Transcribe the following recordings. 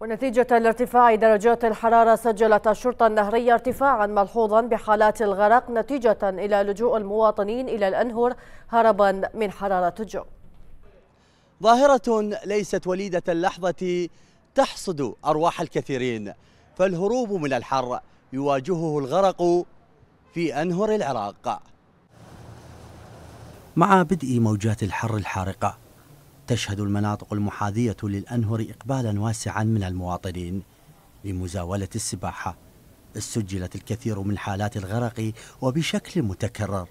ونتيجة لارتفاع درجات الحرارة سجلت الشرطة النهرية ارتفاعا ملحوظا بحالات الغرق نتيجة إلى لجوء المواطنين إلى الأنهر هربا من حرارة الجو ظاهرة ليست وليدة اللحظة تحصد أرواح الكثيرين فالهروب من الحر يواجهه الغرق في أنهر العراق مع بدء موجات الحر الحارقة تشهد المناطق المحاذية للأنهر إقبالا واسعا من المواطنين لمزاولة السباحة سجلت الكثير من حالات الغرق وبشكل متكرر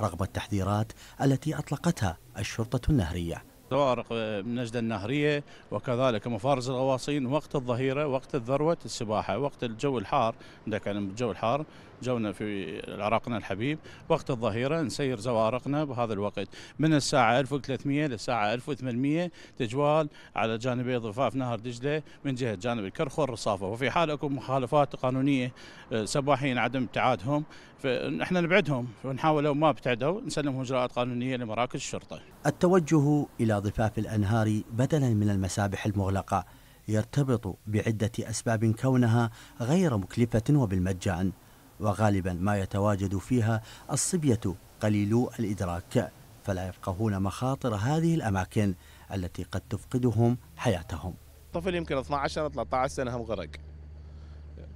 رغم التحذيرات التي أطلقتها الشرطة النهرية طوارق نجدة آه، النهرية وكذلك مفارز الغواصين وقت الظهيرة وقت الذروة السباحة وقت الجو الحار عندك علم الجو الحار جونا في عراقنا الحبيب وقت الظهيرة نسير زوارقنا بهذا الوقت من الساعة 1300 للساعة 1800 تجوال على جانبي ضفاف نهر دجلة من جهة جانب الكرخ والرصافة وفي حال اكو مخالفات قانونية آه، سباحين عدم ابتعادهم فنحن نبعدهم ونحاول لو ما ابتعدوا نسلمهم اجراءات قانونية لمراكز الشرطة التوجه إلى ضفاف الأنهار بدلا من المسابح المغلقة يرتبط بعدة أسباب كونها غير مكلفة وبالمجان وغالبا ما يتواجد فيها الصبية قليلو الإدراك فلا يفقهون مخاطر هذه الأماكن التي قد تفقدهم حياتهم طفل يمكن 12 13 سنة هم غرق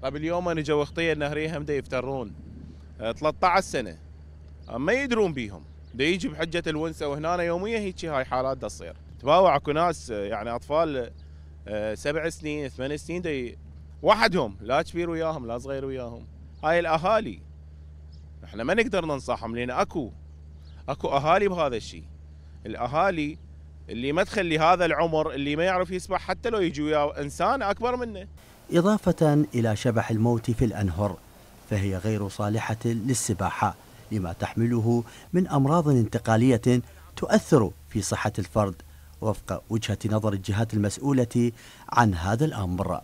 قبل يوم أنا جو النهرية هم دا يفترون 13 سنة ما يدرون بيهم دا يجي بحجه الونسه وهنا يوميا هيك هاي حالات دا تصير تباوع اكو ناس يعني اطفال آه، سبع سنين ثمان سنين دي وحدهم لا كبير وياهم لا صغير وياهم هاي الاهالي احنا ما نقدر ننصحهم لان اكو اكو اهالي بهذا الشيء الاهالي اللي ما تخلي هذا العمر اللي ما يعرف يسبح حتى لو يجي وياه انسان اكبر منه اضافه الى شبح الموت في الانهر فهي غير صالحه للسباحه لما تحمله من أمراض انتقالية تؤثر في صحة الفرد وفق وجهة نظر الجهات المسؤولة عن هذا الأمر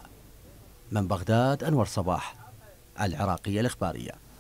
من بغداد أنور صباح العراقية الإخبارية